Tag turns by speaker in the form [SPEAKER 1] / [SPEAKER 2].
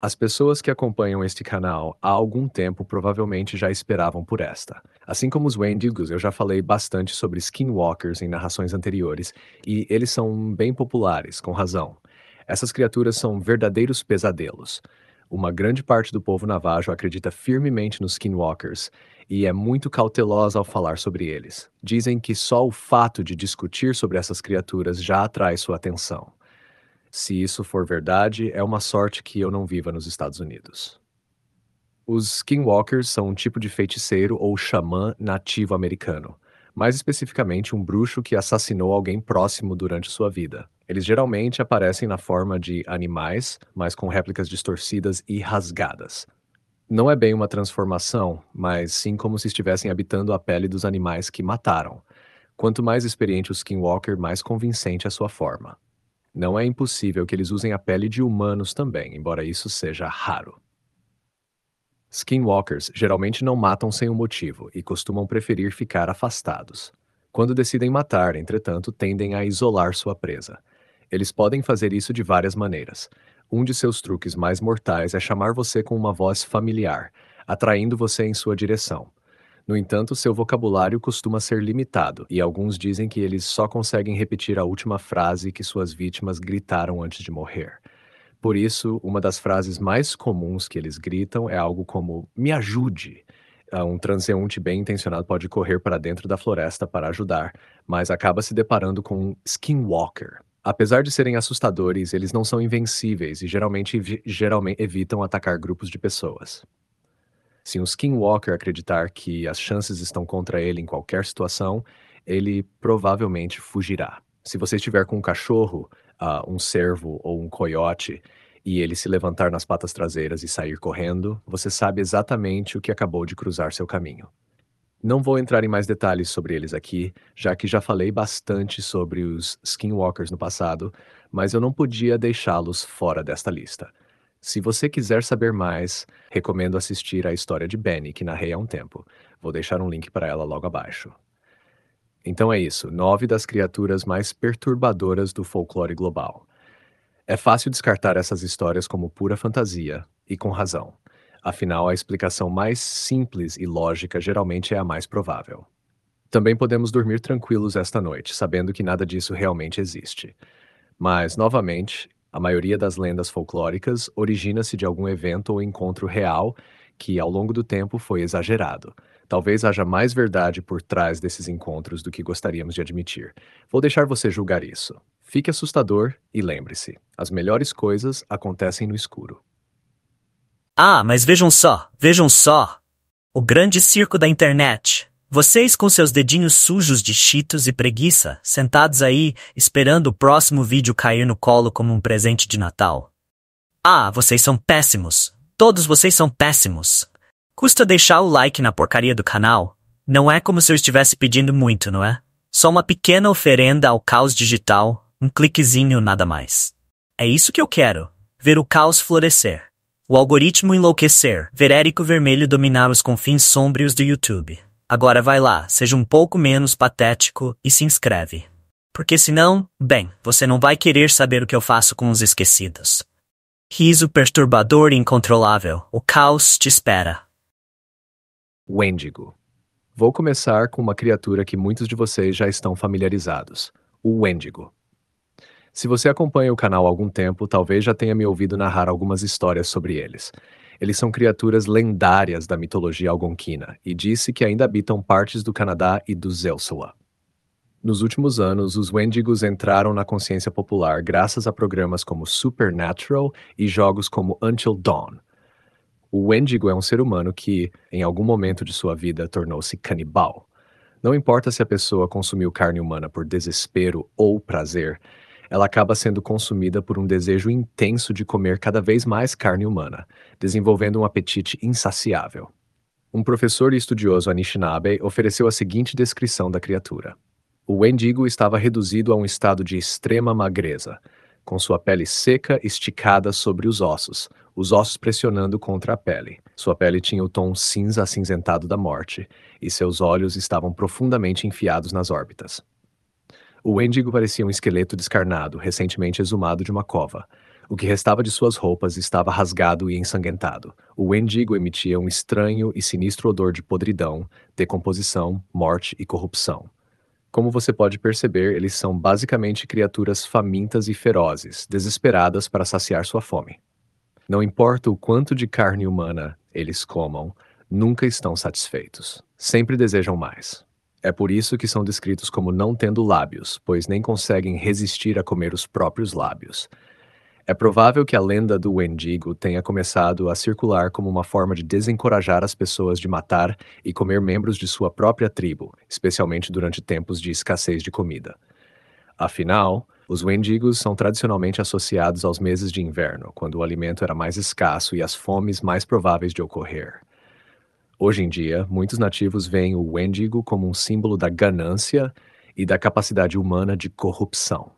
[SPEAKER 1] As pessoas que acompanham este canal há algum tempo provavelmente já esperavam por esta. Assim como os Wendigos, eu já falei bastante sobre Skinwalkers em narrações anteriores, e eles são bem populares, com razão. Essas criaturas são verdadeiros pesadelos. Uma grande parte do povo navajo acredita firmemente nos Skinwalkers e é muito cautelosa ao falar sobre eles. Dizem que só o fato de discutir sobre essas criaturas já atrai sua atenção. Se isso for verdade, é uma sorte que eu não viva nos Estados Unidos. Os skinwalkers são um tipo de feiticeiro ou xamã nativo americano, mais especificamente um bruxo que assassinou alguém próximo durante sua vida. Eles geralmente aparecem na forma de animais, mas com réplicas distorcidas e rasgadas. Não é bem uma transformação, mas sim como se estivessem habitando a pele dos animais que mataram. Quanto mais experiente o skinwalker, mais convincente a é sua forma. Não é impossível que eles usem a pele de humanos também, embora isso seja raro. Skinwalkers geralmente não matam sem um motivo e costumam preferir ficar afastados. Quando decidem matar, entretanto, tendem a isolar sua presa. Eles podem fazer isso de várias maneiras. Um de seus truques mais mortais é chamar você com uma voz familiar, atraindo você em sua direção. No entanto, seu vocabulário costuma ser limitado, e alguns dizem que eles só conseguem repetir a última frase que suas vítimas gritaram antes de morrer. Por isso, uma das frases mais comuns que eles gritam é algo como me ajude. Ah, um transeunte bem intencionado pode correr para dentro da floresta para ajudar, mas acaba se deparando com um skinwalker, Apesar de serem assustadores, eles não são invencíveis e geralmente, geralmente evitam atacar grupos de pessoas. Se um Skinwalker acreditar que as chances estão contra ele em qualquer situação, ele provavelmente fugirá. Se você estiver com um cachorro, uh, um cervo ou um coiote e ele se levantar nas patas traseiras e sair correndo, você sabe exatamente o que acabou de cruzar seu caminho. Não vou entrar em mais detalhes sobre eles aqui, já que já falei bastante sobre os Skinwalkers no passado, mas eu não podia deixá-los fora desta lista. Se você quiser saber mais, recomendo assistir a história de Benny, que narrei há um tempo. Vou deixar um link para ela logo abaixo. Então é isso, nove das criaturas mais perturbadoras do folclore global. É fácil descartar essas histórias como pura fantasia, e com razão. Afinal, a explicação mais simples e lógica geralmente é a mais provável. Também podemos dormir tranquilos esta noite, sabendo que nada disso realmente existe. Mas, novamente, a maioria das lendas folclóricas origina-se de algum evento ou encontro real que, ao longo do tempo, foi exagerado. Talvez haja mais verdade por trás desses encontros do que gostaríamos de admitir. Vou deixar você julgar isso. Fique assustador e lembre-se: as melhores coisas acontecem no escuro.
[SPEAKER 2] Ah, mas vejam só, vejam só! O grande circo da internet! Vocês com seus dedinhos sujos de cheetos e preguiça, sentados aí, esperando o próximo vídeo cair no colo como um presente de Natal. Ah, vocês são péssimos. Todos vocês são péssimos. Custa deixar o like na porcaria do canal. Não é como se eu estivesse pedindo muito, não é? Só uma pequena oferenda ao caos digital, um cliquezinho, nada mais. É isso que eu quero. Ver o caos florescer. O algoritmo enlouquecer, ver Érico Vermelho dominar os confins sombrios do YouTube. Agora vai lá, seja um pouco menos patético e se inscreve. Porque senão, bem, você não vai querer saber o que eu faço com os esquecidos. Riso perturbador e incontrolável, o caos te espera.
[SPEAKER 1] Wendigo. Vou começar com uma criatura que muitos de vocês já estão familiarizados, o Wendigo. Se você acompanha o canal há algum tempo, talvez já tenha me ouvido narrar algumas histórias sobre eles. Eles são criaturas lendárias da mitologia algonquina e disse que ainda habitam partes do Canadá e do Zelsoa. Nos últimos anos, os Wendigos entraram na consciência popular graças a programas como Supernatural e jogos como Until Dawn. O Wendigo é um ser humano que, em algum momento de sua vida, tornou-se canibal. Não importa se a pessoa consumiu carne humana por desespero ou prazer, ela acaba sendo consumida por um desejo intenso de comer cada vez mais carne humana, desenvolvendo um apetite insaciável. Um professor e estudioso Anishinaabe ofereceu a seguinte descrição da criatura. O Wendigo estava reduzido a um estado de extrema magreza, com sua pele seca esticada sobre os ossos, os ossos pressionando contra a pele. Sua pele tinha o tom cinza acinzentado da morte, e seus olhos estavam profundamente enfiados nas órbitas. O Wendigo parecia um esqueleto descarnado, recentemente exumado de uma cova. O que restava de suas roupas estava rasgado e ensanguentado. O Wendigo emitia um estranho e sinistro odor de podridão, decomposição, morte e corrupção. Como você pode perceber, eles são basicamente criaturas famintas e ferozes, desesperadas para saciar sua fome. Não importa o quanto de carne humana eles comam, nunca estão satisfeitos. Sempre desejam mais. É por isso que são descritos como não tendo lábios, pois nem conseguem resistir a comer os próprios lábios. É provável que a lenda do Wendigo tenha começado a circular como uma forma de desencorajar as pessoas de matar e comer membros de sua própria tribo, especialmente durante tempos de escassez de comida. Afinal, os Wendigos são tradicionalmente associados aos meses de inverno, quando o alimento era mais escasso e as fomes mais prováveis de ocorrer. Hoje em dia, muitos nativos veem o Wendigo como um símbolo da ganância e da capacidade humana de corrupção.